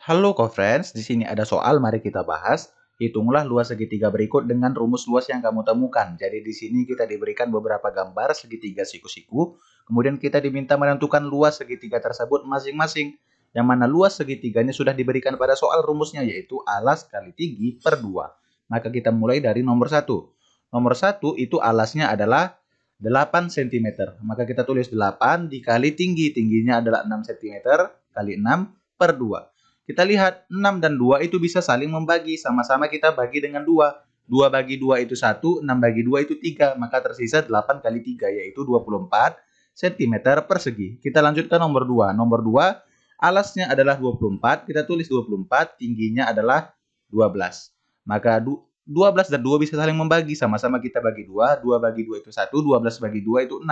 Halo co-friends, di sini ada soal mari kita bahas. Hitunglah luas segitiga berikut dengan rumus luas yang kamu temukan. Jadi di sini kita diberikan beberapa gambar segitiga siku-siku, kemudian kita diminta menentukan luas segitiga tersebut masing-masing. Yang mana luas segitiganya sudah diberikan pada soal rumusnya yaitu alas kali tinggi per 2. Maka kita mulai dari nomor 1. Nomor 1 itu alasnya adalah 8 cm. Maka kita tulis 8 dikali tinggi. Tingginya adalah 6 cm kali 6 per 2 kita lihat 6 dan 2 itu bisa saling membagi. Sama-sama kita bagi dengan 2. 2 bagi 2 itu 1, 6 bagi 2 itu 3. Maka tersisa 8 kali 3 yaitu 24 cm persegi. Kita lanjutkan nomor 2. Nomor 2 alasnya adalah 24. Kita tulis 24, tingginya adalah 12. Maka 12 dan 2 bisa saling membagi. Sama-sama kita bagi 2. 2 bagi 2 itu 1, 12 bagi 2 itu 6.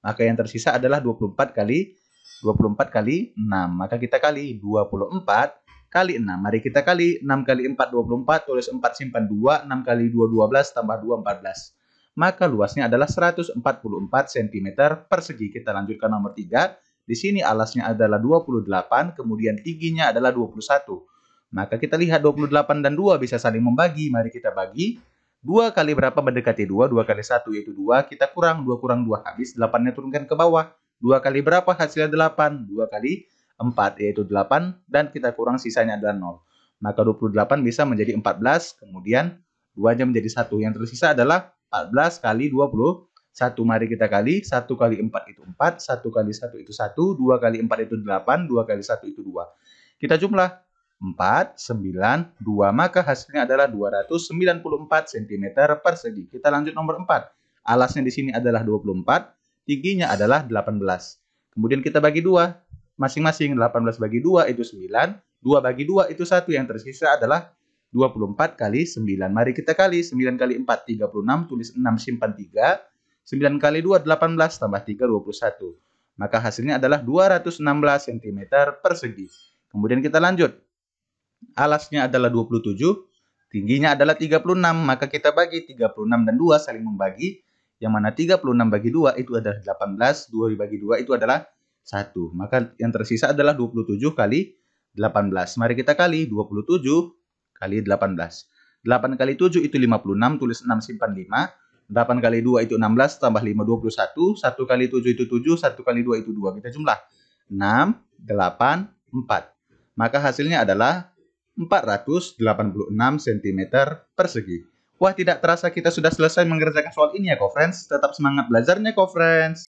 Maka yang tersisa adalah 24 kali 24 kali 6. Maka kita kali 24 kali 6. Mari kita kali 6 kali 4 24, tulis 4 simpan 2, 6 kali 2 12 tambah 2 14. Maka luasnya adalah 144 cm persegi. Kita lanjutkan nomor 3. Di sini alasnya adalah 28, kemudian tingginya adalah 21. Maka kita lihat 28 dan 2 bisa saling membagi. Mari kita bagi. 2 kali berapa mendekati 2? 2 kali 1 yaitu 2. Kita kurang. 2 kurang 2 habis. 8-nya turunkan ke bawah. 2 kali berapa hasilnya 8? 2 kali 4 yaitu 8 dan kita kurang sisanya adalah 0. Maka 28 bisa menjadi 14, kemudian 2-nya menjadi 1. Yang tersisa adalah 14 kali 20 satu mari kita kali, satu kali empat itu empat, satu kali satu itu satu, dua kali empat itu delapan, dua kali satu itu dua. Kita jumlah empat, sembilan, dua, maka hasilnya adalah 294 cm persegi. Kita lanjut nomor empat. Alasnya di sini adalah 24, tingginya adalah 18. Kemudian kita bagi dua, masing-masing 18 bagi 2 itu 9, 2 bagi 2 itu 1, yang tersisa adalah 24 kali 9. Mari kita kali 9 kali 4 36, tulis 6 simpan 3. 9 kali 2 18 tambah 3 21. Maka hasilnya adalah 216 cm persegi. Kemudian kita lanjut. Alasnya adalah 27, tingginya adalah 36, maka kita bagi 36 dan 2 saling membagi yang mana 36 bagi 2 itu adalah 18, 2 dibagi 2 itu adalah 1. Maka yang tersisa adalah 27 kali 18. Mari kita kali 27 kali 18. 8 kali 7 itu 56, tulis 6 simpan 5. 8 kali 2 itu 16, tambah 5 21. 1 kali 7 itu 7, 1 kali 2 itu 2. Kita jumlah. 6, 8, 4. Maka hasilnya adalah 486 cm persegi. Wah, tidak terasa kita sudah selesai mengerjakan soal ini ya, kok friends. Tetap semangat belajarnya, kok friends.